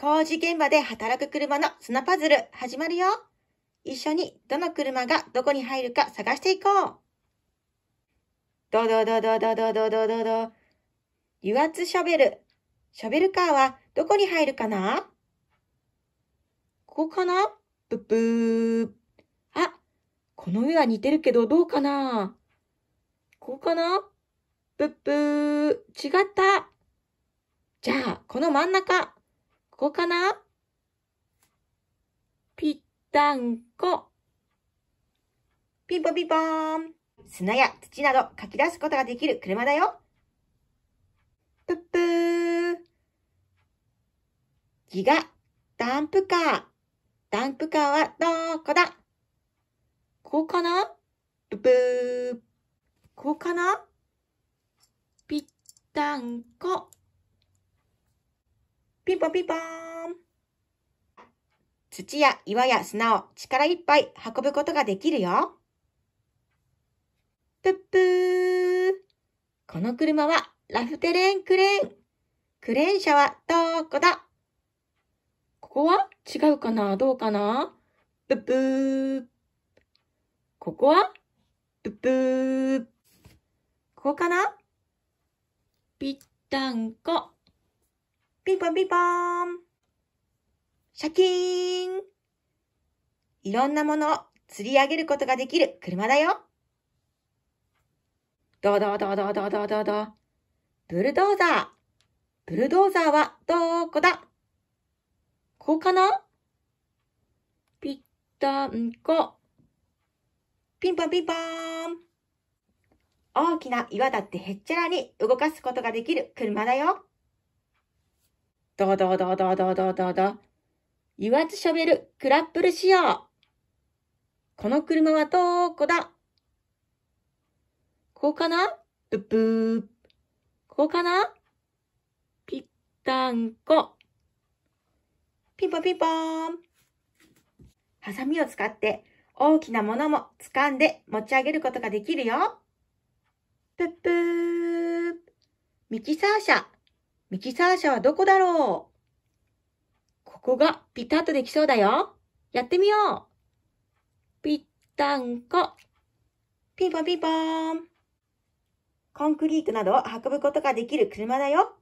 工事現場で働く車の砂パズル始まるよ。一緒にどの車がどこに入るか探していこう。どどどどどどどどど油圧ショベル。ショベルカーはどこに入るかなここかなぷぷー。あ、この上は似てるけどどうかなここかなぷっぷー。違った。じゃあ、この真ん中。こかなぴったんこ。ピンポピンポーン。砂や土などかき出すことができる車だよ。ぷっぷー。ギガ、ダンプカー。ダンプカーはどこだこうかなぷぷー。こうかなぴったんこ。ポピポーン。土や岩や砂を力いっぱい運ぶことができるよ。ぷっぷー。この車はラフテレンクレーン。クレーン車はどこだここは違うかなどうかなぷっぷー。ここはぷっぷー。ここかなぴったんこ。ピンポンピンポーン。シャキーン。いろんなものを釣り上げることができる車だよ。ドドドドドドドド。ブルドーザー。ブルドーザーはどこだこうかなぴったんこ。ピンポンピンポーン。大きな岩だってへっちゃらに動かすことができる車だよ。ドドドドドドドど。言わずしょべる、クラップル仕様。この車はどこだこうかなブブー。こうかなぴったんこ。ピンポピンポーン。ハサミを使って大きなものも掴んで持ち上げることができるよ。ぷっぷー。ミキサー車。ミキサー車はどこだろうここがピタッとできそうだよ。やってみよう。ぴったんこ。ピンポンピンポーン。コンクリートなどを運ぶことができる車だよ。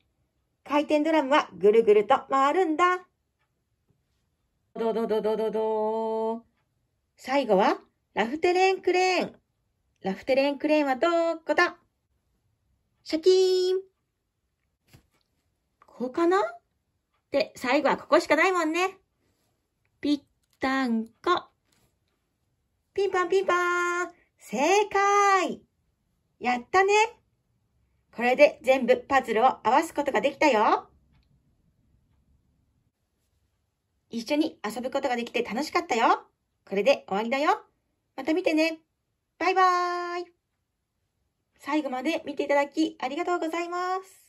回転ドラムはぐるぐると回るんだ。どどどどどど最後はラフテレンクレーン。ラフテレンクレーンはどこだシャキーンここかなで、最後はここしかないもんね。ぴったんこ。ピンパンピンパーン。正解やったね。これで全部パズルを合わすことができたよ。一緒に遊ぶことができて楽しかったよ。これで終わりだよ。また見てね。バイバーイ。最後まで見ていただきありがとうございます。